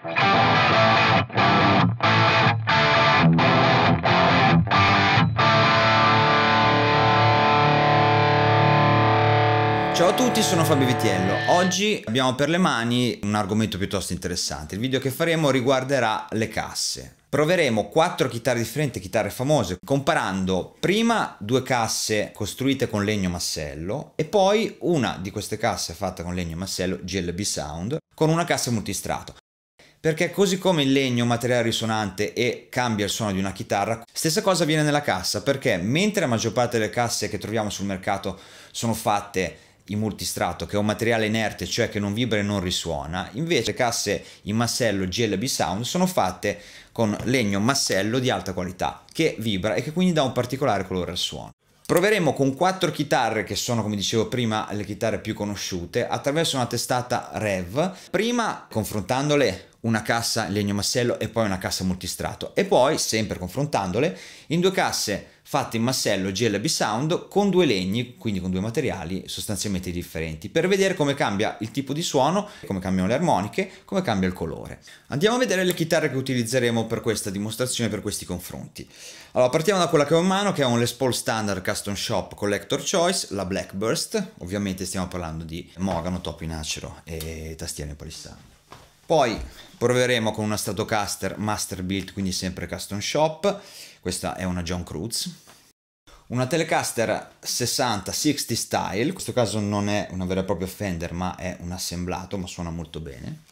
Ciao a tutti, sono Fabio Vitiello. Oggi abbiamo per le mani un argomento piuttosto interessante. Il video che faremo riguarderà le casse. Proveremo quattro chitarre differenti, chitarre famose, comparando prima due casse costruite con legno massello e poi una di queste casse fatta con legno massello GLB Sound con una cassa multistrato perché così come il legno è un materiale risonante e cambia il suono di una chitarra, stessa cosa avviene nella cassa, perché mentre la maggior parte delle casse che troviamo sul mercato sono fatte in multistrato, che è un materiale inerte, cioè che non vibra e non risuona, invece le casse in massello GLB Sound sono fatte con legno massello di alta qualità, che vibra e che quindi dà un particolare colore al suono. Proveremo con quattro chitarre che sono, come dicevo prima, le chitarre più conosciute attraverso una testata Rev, prima confrontandole una cassa in legno massello e poi una cassa multistrato e poi, sempre confrontandole, in due casse fatta in massello GLB Sound con due legni, quindi con due materiali sostanzialmente differenti, per vedere come cambia il tipo di suono, come cambiano le armoniche, come cambia il colore. Andiamo a vedere le chitarre che utilizzeremo per questa dimostrazione, per questi confronti. Allora, partiamo da quella che ho in mano, che è un Les Paul Standard Custom Shop Collector Choice, la Blackburst, ovviamente stiamo parlando di mogano, top in acero e tastiere in palissano. Poi proveremo con una Stratocaster Master Built quindi sempre Custom Shop. Questa è una John Cruz. Una Telecaster 60-60 Style, in questo caso non è una vera e propria Fender ma è un assemblato, ma suona molto bene.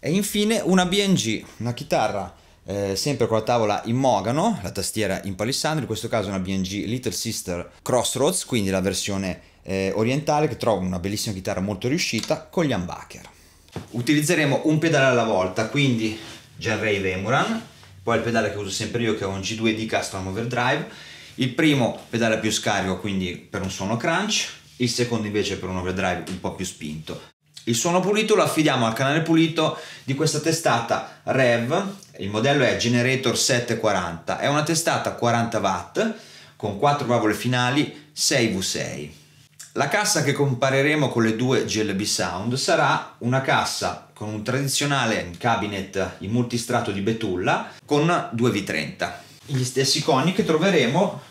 E infine una BNG, una chitarra eh, sempre con la tavola in mogano, la tastiera in palissandro, in questo caso una BNG Little Sister Crossroads, quindi la versione eh, orientale che trovo una bellissima chitarra molto riuscita con gli humbucker utilizzeremo un pedale alla volta quindi Genrave Emuran poi il pedale che uso sempre io che è un G2D Custom Overdrive il primo pedale più scarico quindi per un suono crunch il secondo invece per un overdrive un po' più spinto il suono pulito lo affidiamo al canale pulito di questa testata Rev il modello è Generator 740 è una testata 40 watt con 4 valvole finali 6V6 la cassa che compareremo con le due GLB Sound sarà una cassa con un tradizionale cabinet in multistrato di betulla con due V30. Gli stessi coni che troveremo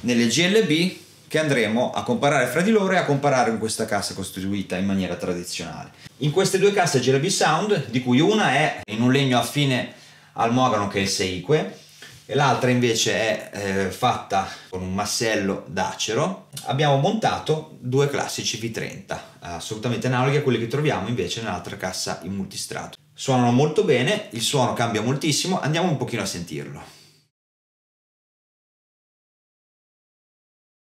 nelle GLB che andremo a comparare fra di loro e a comparare con questa cassa costituita in maniera tradizionale. In queste due casse GLB Sound, di cui una è in un legno affine al mogano che è il Seique, e l'altra invece è eh, fatta con un massello d'acero. Abbiamo montato due classici V30, assolutamente analoghi a quelli che troviamo invece nell'altra cassa in multistrato. Suonano molto bene, il suono cambia moltissimo, andiamo un pochino a sentirlo.